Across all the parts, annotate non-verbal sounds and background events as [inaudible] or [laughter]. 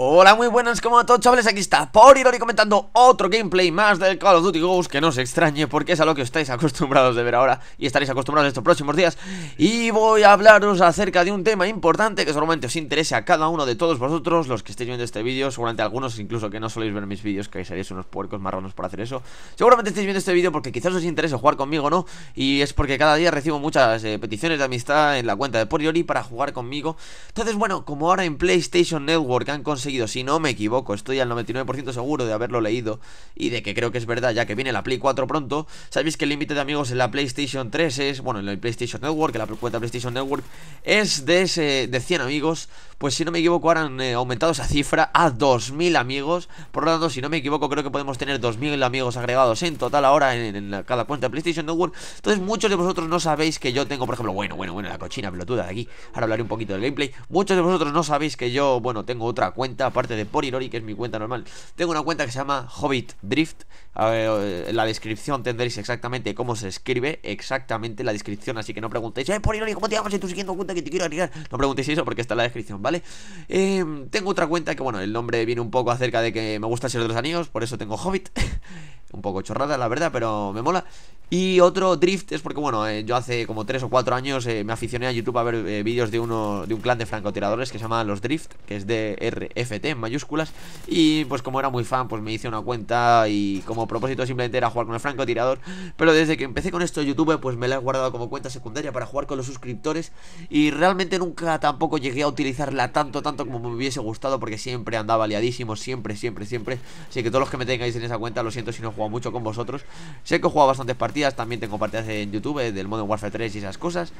Hola, muy buenas, como a todos chavales, aquí está Porirori comentando otro gameplay más del Call of Duty Ghost Que no os extrañe porque es a lo que estáis acostumbrados de ver ahora y estaréis acostumbrados estos próximos días Y voy a hablaros acerca de un tema importante que seguramente os interese a cada uno de todos vosotros Los que estéis viendo este vídeo, seguramente algunos incluso que no soléis ver mis vídeos, que seréis unos puercos marrones por hacer eso Seguramente estéis viendo este vídeo porque quizás os interese jugar conmigo, ¿no? Y es porque cada día recibo muchas eh, peticiones de amistad en la cuenta de Porirori para jugar conmigo Entonces, bueno, como ahora en PlayStation Network han conseguido si no me equivoco, estoy al 99% seguro de haberlo leído y de que creo que es verdad, ya que viene la Play 4 pronto. Sabéis que el límite de amigos en la PlayStation 3 es, bueno, en la PlayStation Network, en la cuenta PlayStation Network, es de, ese, de 100 amigos. Pues si no me equivoco, ahora han eh, aumentado esa cifra a 2000 amigos. Por lo tanto, si no me equivoco, creo que podemos tener 2000 amigos agregados en total ahora en, cada cuenta de PlayStation Network. Entonces, muchos de vosotros no sabéis que yo tengo, por ejemplo, bueno, bueno, bueno, la cochina pelotuda de aquí. Ahora hablaré un poquito del gameplay. Muchos de vosotros no sabéis que yo, bueno, tengo otra cuenta aparte de Porirori, que es mi cuenta normal, tengo una cuenta que se llama Hobbit Drift. en eh, la descripción tendréis exactamente cómo se escribe, exactamente la descripción, así que no preguntéis, eh, porirori ¿cómo te llamas y siguiendo siguiendo cuenta que te quiero agregar? No preguntéis eso porque está en la descripción, ¿vale? Em, tengo otra cuenta que, bueno, el nombre viene un poco acerca de que me gusta ser de los anillos, por eso tengo Hobbit. [laughs] un poco chorrada, la verdad, pero me mola. Y otro drift es porque, bueno, eh, yo hace como 3 o 4 años eh, me aficioné a YouTube a ver eh, vídeos de uno de un clan de francotiradores que se llama Los Drift, que es de RFT en mayúsculas. Y pues como era muy fan, pues me hice una cuenta y como propósito simplemente era jugar con el francotirador. Pero desde que empecé con esto YouTube, pues me la he guardado como cuenta secundaria para jugar con los suscriptores. Y realmente nunca tampoco llegué a utilizarla tanto, tanto como me hubiese gustado, porque siempre andaba liadísimo, siempre, siempre, siempre. Así que todos los que me tengáis en esa cuenta, lo siento si no he jugado mucho con vosotros. Sé que he jugado bastantes partidos también tengo partidas en YouTube eh, del Modern Warfare 3 y esas cosas.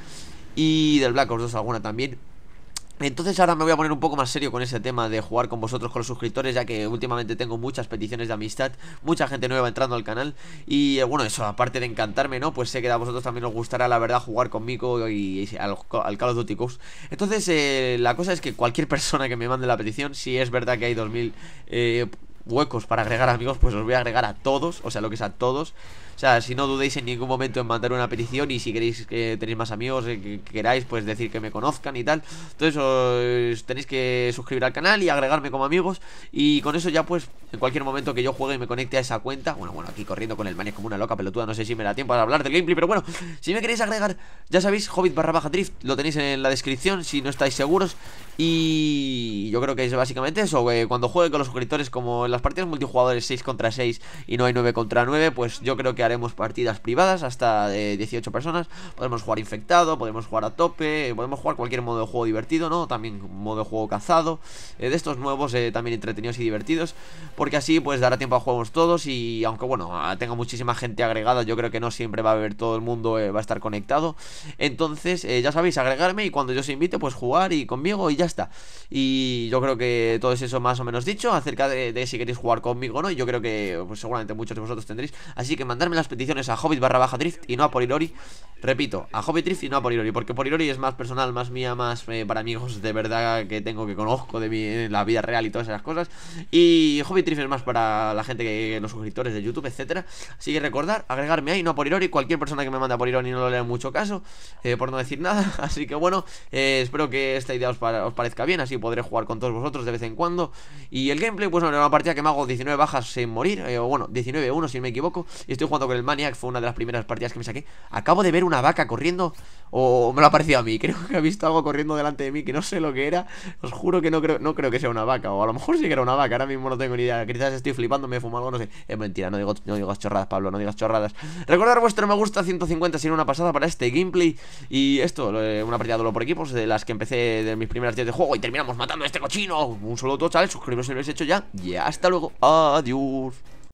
Y del Black Ops 2 alguna también. Entonces ahora me voy a poner un poco más serio con ese tema de jugar con vosotros, con los suscriptores, ya que últimamente tengo muchas peticiones de amistad, mucha gente nueva entrando al canal y eh, bueno, eso, aparte de encantarme, ¿no? Pues sé que a vosotros también os gustará, la verdad, jugar conmigo y, al, al, Call of Duty Entonces, eh, la cosa es que cualquier [laughs] persona que me mande la petición, si es verdad que hay 2000... Eh, huecos para agregar amigos, pues os voy a agregar a todos, o sea, lo que es a todos. O sea, si no dudéis en ningún momento en mandar una petición y si queréis que tenéis más amigos, eh, que queráis, pues decir que me conozcan y tal. Entonces os tenéis que suscribir al canal y agregarme como amigos. Y con eso ya pues, en cualquier momento que yo juegue y me conecte a esa cuenta. Bueno, bueno, aquí corriendo con el es como una loca pelotuda, no sé si me da tiempo a hablar del gameplay, pero bueno, si me queréis agregar, ya sabéis, hobbit barra baja drift, lo tenéis en la descripción si no estáis seguros. Y yo creo que es básicamente eso, eh, cuando juegue con los suscriptores como en la las partidas multijugadores 6 contra 6 y no hay 9 contra 9, pues yo creo que haremos partidas privadas hasta de 18 personas. Podemos jugar infectado, podemos jugar a tope, podemos jugar cualquier modo de juego divertido, ¿no? También modo de juego cazado, eh, de estos nuevos eh, también entretenidos y divertidos, porque así pues dará tiempo a juegos todos y aunque bueno, tenga muchísima gente agregada, yo creo que no siempre va a haber todo el mundo, eh, va a estar conectado. Entonces, ya sabéis, agregarme y cuando yo os invite, pues jugar y conmigo y ya está. Y yo creo que todo es eso más o menos dicho acerca de, de ese queréis jugar conmigo, ¿no? y Yo creo que pues, seguramente muchos de vosotros tendréis. Así que mandarme las peticiones a Hobbit barra baja Drift y no a Polilori Repito, a Hobby y no a Porirori Porque Porirori es más personal, más mía, más eh, para amigos de verdad que tengo, que conozco de eh, la vida real y todas esas cosas Y Hobby es más para la gente, que los suscriptores de YouTube, etcétera Así que recordar, agregarme ahí, no a Porirori Cualquier persona que me manda a irony no lea en mucho caso, eh, por no decir nada [laughs] Así que bueno, espero que esta idea os, parezca bien Así podré jugar con todos vosotros de vez en cuando Y el gameplay, pues la una partida que me hago 19 bajas sin morir bueno, 19-1 si no me equivoco Y estoy jugando con el Maniac, fue una de las primeras partidas que me saqué Acabo de ver una vaca corriendo o me lo ha parecido a mí. [laughs] Creo que ha visto algo corriendo delante de mí que no sé lo que era. Os juro que no creo, no creo que sea una vaca. O a lo mejor sí que era una vaca. Ahora mismo no tengo ni idea. Quizás estoy flipando, me fumo algo, no sé. Es mentira, no, digo, no digas chorradas, Pablo, no digas chorradas. Recordar vuestro me gusta 150 sin una pasada para este gameplay. Y esto, eh, una partida de por equipos de las que empecé de mis primeras días de juego. Y terminamos matando a este cochino. Un solo total. Suscribiros si lo habéis hecho ya. Y hasta luego. Adiós.